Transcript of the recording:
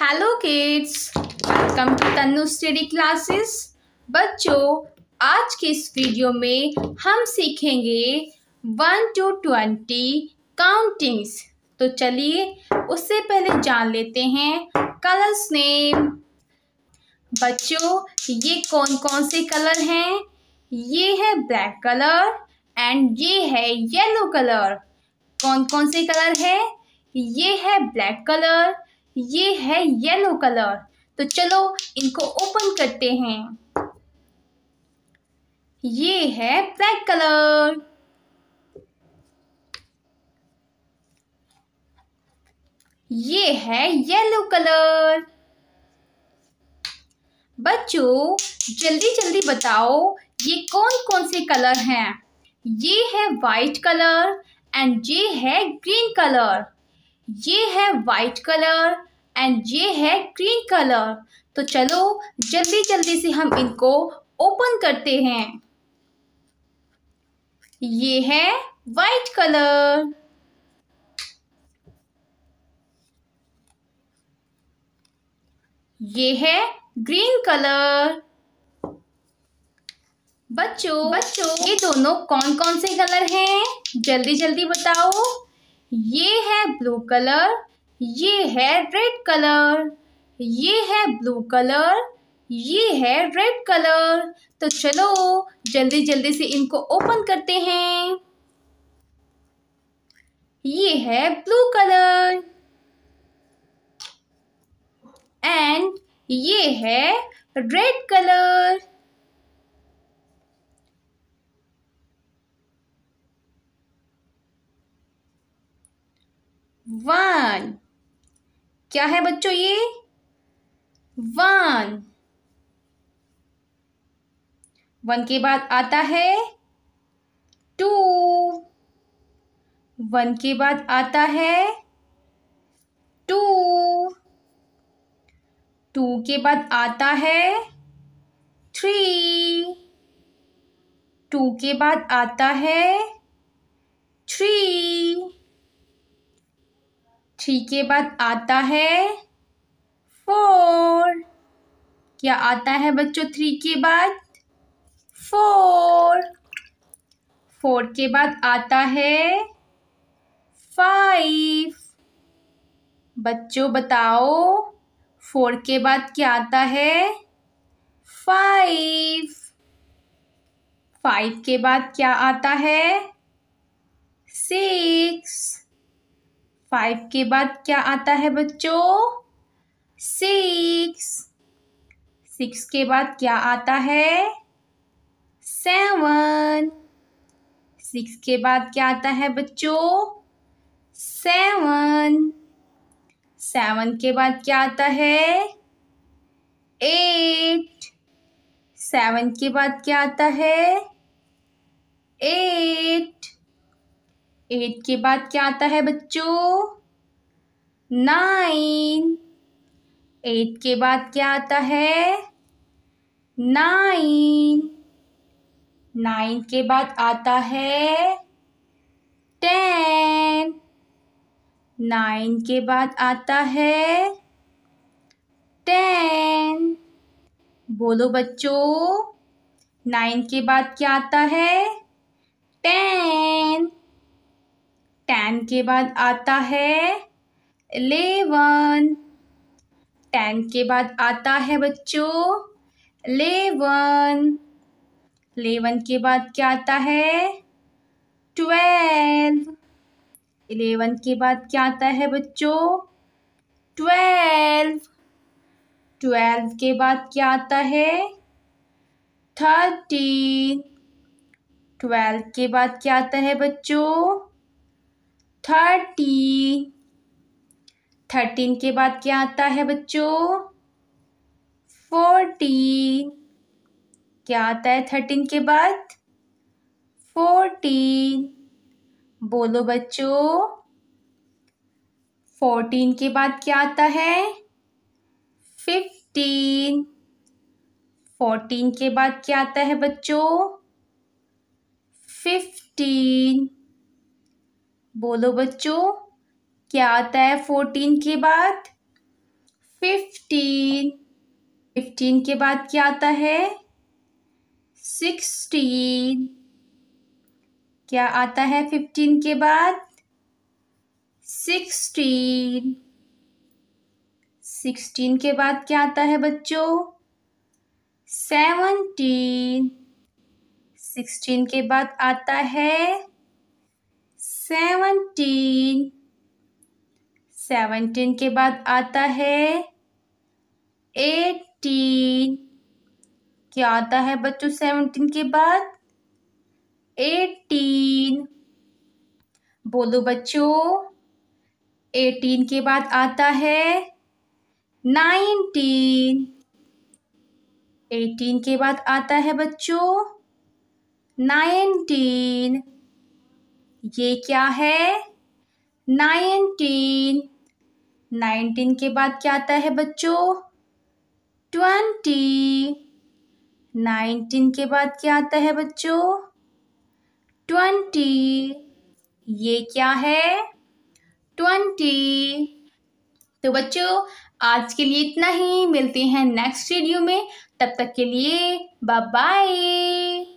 hello kids welcome to Tannu study classes बच्चों आज के इस वीडियो में हम सीखेंगे वन टू ट्वेंटी काउंटिंग्स तो चलिए उससे पहले जान लेते हैं कलर्स नेम बच्चों ये कौन कौन से कलर हैं ये है ब्लैक कलर एंड ये है येलो कलर कौन कौन से कलर है ये है ब्लैक कलर ये है येलो कलर तो चलो इनको ओपन करते हैं ये है ब्लैक कलर ये है येलो कलर बच्चों जल्दी जल्दी बताओ ये कौन कौन से कलर हैं ये है वाइट कलर एंड ये है ग्रीन कलर ये है वाइट कलर एंड ये है ग्रीन कलर तो चलो जल्दी जल्दी से हम इनको ओपन करते हैं ये है वाइट कलर ये है ग्रीन कलर बच्चों बच्चों ये दोनों कौन कौन से कलर हैं जल्दी जल्दी बताओ ये है ब्लू कलर ये है रेड कलर ये है ब्लू कलर ये है रेड कलर तो चलो जल्दी जल्दी से इनको ओपन करते हैं ये है ब्लू कलर एंड ये है रेड कलर वन क्या है बच्चों ये वन वन के बाद आता है टू वन के बाद आता है टू टू के बाद आता है थ्री टू के बाद आता है थ्री थ्री के बाद आता है फोर क्या आता है बच्चों थ्री के बाद फोर फोर के बाद आता है फाइव बच्चों बताओ फोर के बाद क्या आता है फाइव फाइव के बाद क्या आता है सिक्स फाइव के बाद क्या आता है बच्चों सिक्स सिक्स के बाद क्या आता है सेवन सिक्स के बाद क्या आता है बच्चों सेवन सेवन के बाद क्या आता है एट सेवन के बाद क्या आता है एट के बाद क्या आता है बच्चों नाइन एट के बाद क्या आता है नाइन नाइन के बाद आता है टेन नाइन के बाद आता है टेन बोलो बच्चों नाइन के बाद क्या आता है टेन टेन के बाद आता है इलेवन टेन के बाद आता है बच्चों इलेवन इलेवन के बाद क्या आता है ट्वेल्व इलेवन के बाद क्या आता है बच्चों ट्वेल्व ट्वेल्व के बाद क्या आता है थर्टीन ट्वेल्व के बाद क्या आता है बच्चों थर्टी थर्टीन के बाद क्या आता है बच्चों फोर्टी क्या आता है थर्टीन के बाद फोर्टीन बोलो बच्चों फोर्टीन के बाद क्या आता है फिफ्टीन फोर्टीन के बाद क्या आता है बच्चों फिफ्टीन बोलो बच्चों क्या आता है फोर्टीन के बाद फिफ्टीन फिफ्टीन के बाद क्या आता है सिक्सटीन क्या आता है फिफ्टीन के बाद सिक्सटीन सिक्सटीन के बाद क्या आता है बच्चों सेवनटीन सिक्सटीन के बाद आता है सेवनटीन सेवनटीन के बाद आता है एटीन क्या आता है बच्चों सेवनटीन के बाद एटीन बोलो बच्चों एटीन के बाद आता है नाइनटीन एटीन के बाद आता है बच्चों नाइनटीन ये क्या है नाइनटीन नाइनटीन के बाद क्या आता है बच्चों ट्वेंटी नाइनटीन के बाद क्या आता है बच्चों ट्वेंटी ये क्या है ट्वेंटी तो बच्चों आज के लिए इतना ही मिलते हैं नेक्स्ट वीडियो में तब तक के लिए बाय बाय